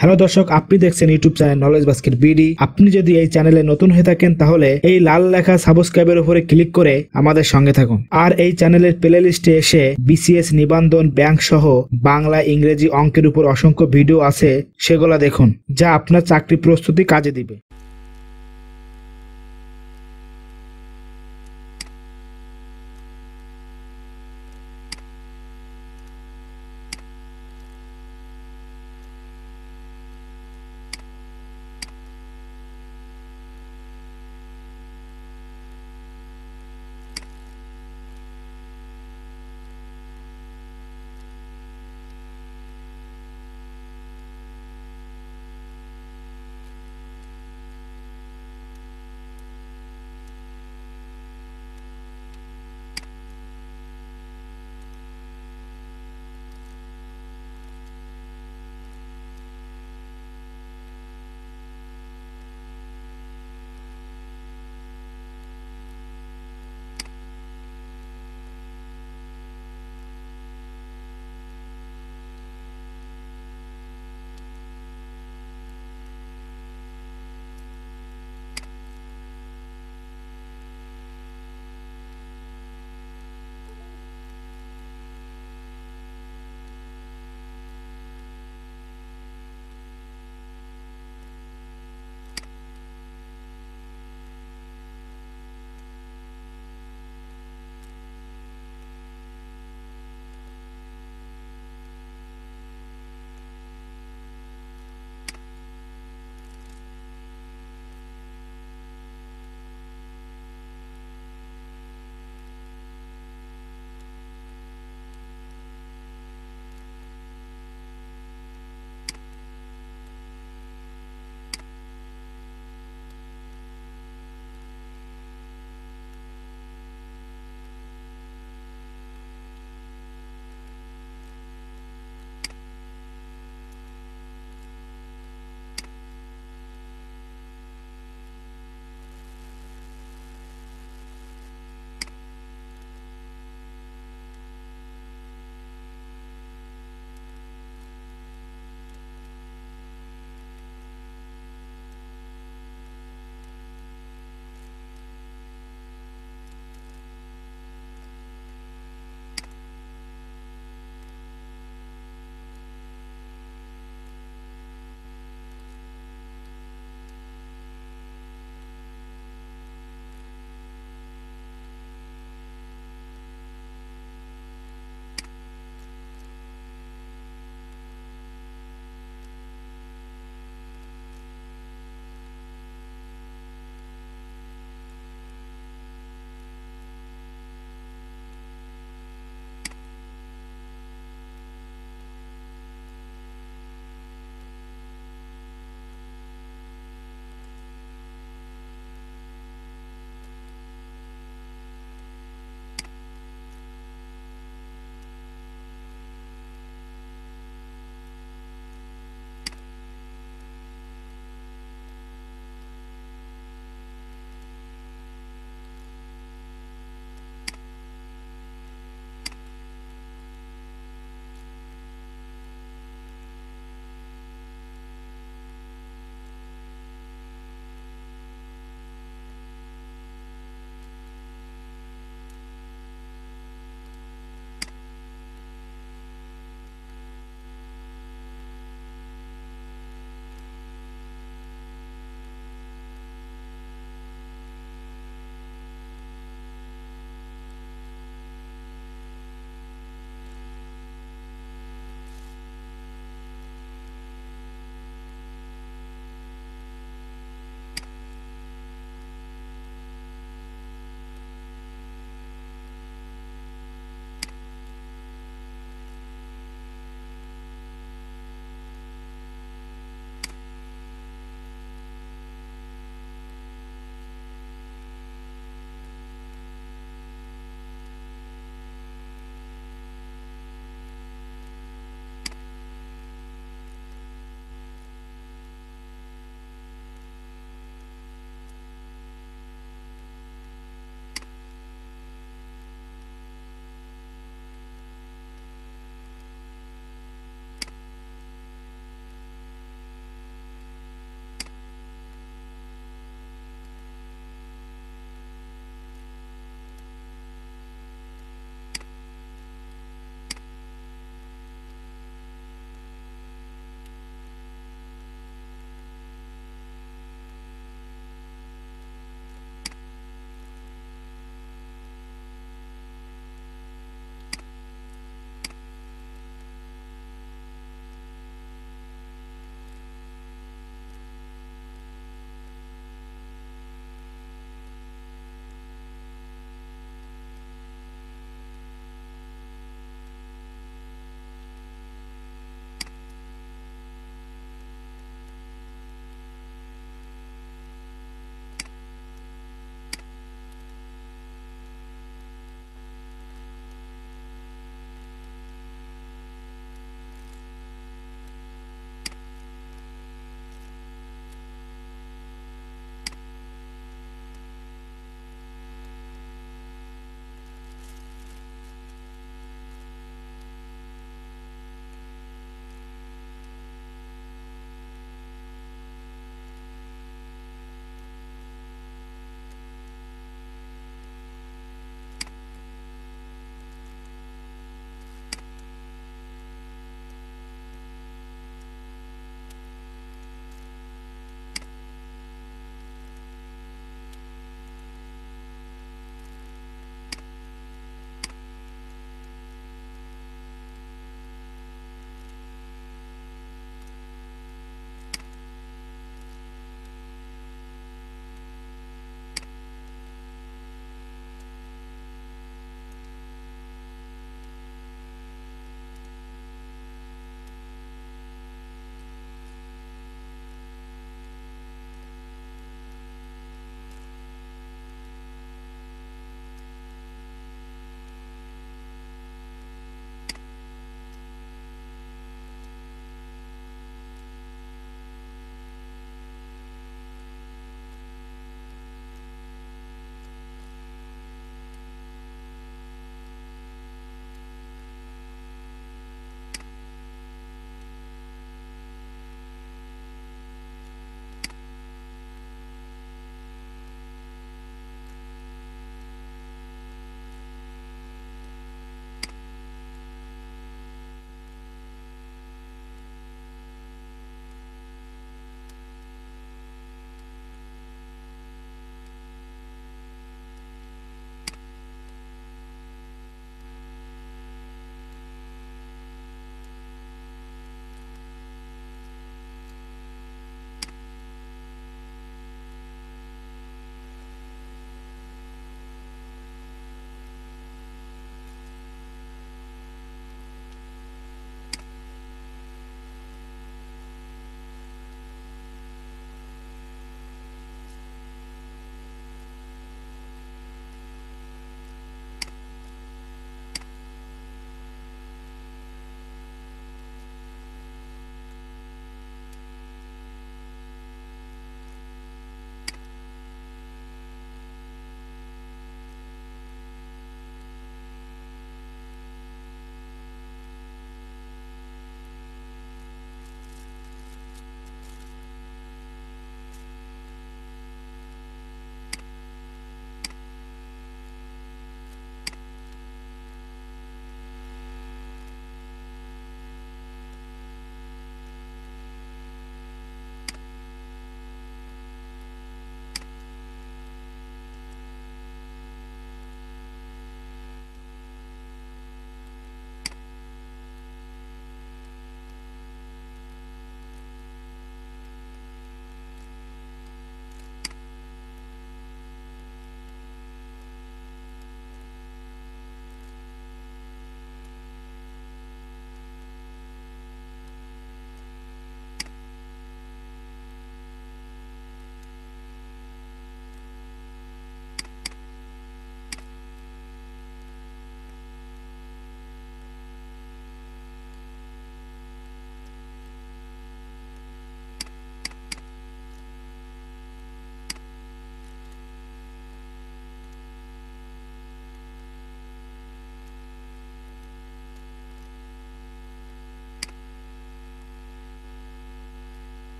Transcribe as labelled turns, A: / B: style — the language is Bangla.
A: হ্যালো দর্শক আপনি দেখছেন YouTube channel knowledge basket BD আপনি যদি এই চ্যানেলে নতুন হয়ে থাকেন তাহলে এই লাল লেখা সাবস্ক্রাইবের উপরে ক্লিক করে আমাদের সঙ্গে থাকুন আর এই চ্যানেলের প্লে লিস্টে এসে বিসিএস নিবন্ধন ব্যাংক সহ বাংলা ইংরেজি অঙ্কের উপর অসংখ্য ভিডিও আছে সেগুলা দেখুন যা আপনার চাকরি প্রস্তুতি কাজে দিবে